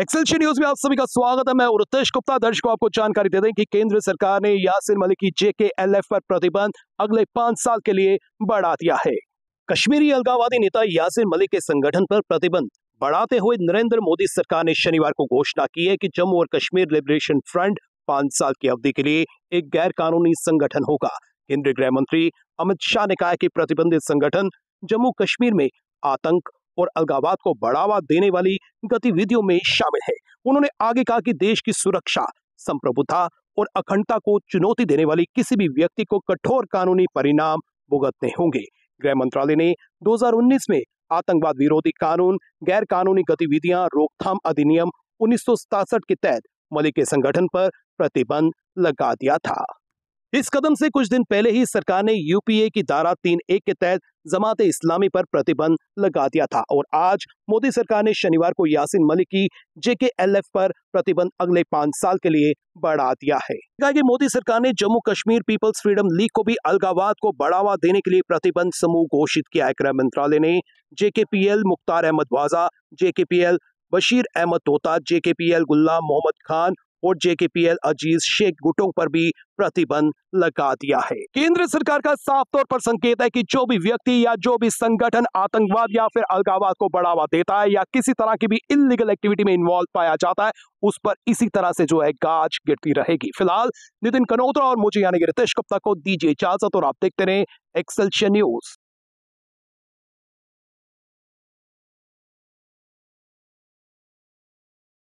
एक्सेलशन news में आप सभी का स्वागत है मैं रितेश गुप्ता दर्शकों आपको जानकारी दे दें कि केंद्र सरकार ने यासिन मलिक की जेकेएलएफ पर प्रतिबंध अगले पांच साल के लिए बढ़ा दिया है कश्मीरी अलगावादी नेता यासिन मलिक के संगठन पर प्रतिबंध बढ़ाते हुए नरेंद्र मोदी सरकार ने शनिवार को घोषणा की है कि जम्मू और कश्मीर लिबरेशन फ्रंट पांच साल की अवधि के लिए एक गैर कानूनी संगठन होगा केंद्रीय गृह मंत्री अमित शाह ने कहा कि प्रतिबंधित संगठन जम्मू कश्मीर में आतंक और अलगावाद को बढ़ावा देने वाली गतिविधियों में शामिल है उन्होंने आगे कहा कि देश की सुरक्षा संप्रभुता और अखंडता को चुनौती देने वाली किसी भी व्यक्ति को कठोर कानूनी परिणाम भुगतने होंगे गृह मंत्रालय ने 2019 में आतंकवाद विरोधी कानून गैर कानूनी गतिविधियां रोकथाम अधिनियम उन्नीस के तहत मलिक के संगठन पर प्रतिबंध लगा दिया था इस कदम से कुछ दिन पहले ही सरकार ने यूपीए की धारा तीन एक के तहत जमात इस्लामी पर प्रतिबंध लगा दिया था और आज मोदी सरकार ने शनिवार को यासिन मलिक की जेके एल एफ पर प्रतिबंध अगले पांच साल के लिए बढ़ा दिया है कि मोदी सरकार ने Jammu Kashmir peoples freedom league को भी अलगावाद को बढ़ावा देने के लिए प्रतिबंध समूह घोषित किया है गृह मंत्रालय ने एल मुख्तार अहमद वाजा एल बशीर अहमद तोता एल गुल्ला मोहम्मद खान और जेकेपीएल अजीज शेख गुटों पर भी प्रतिबंध लगा दिया है केंद्र सरकार का साफ तौर पर संकेत है कि जो भी व्यक्ति या जो भी संगठन आतंकवाद या फिर अलगावाद को बढ़ावा देता है या किसी तरह की भी इलीगल एक्टिविटी में इन्वॉल्व पाया जाता है उस पर इसी तरह से जो है गाज गिरती रहेगी फिलहाल नितिन कनोत्रा और मुझे यानी कि रितेश गुप्ता को दीजिए इजाजत और आप देखते रहे एक्सेल्शियर न्यूज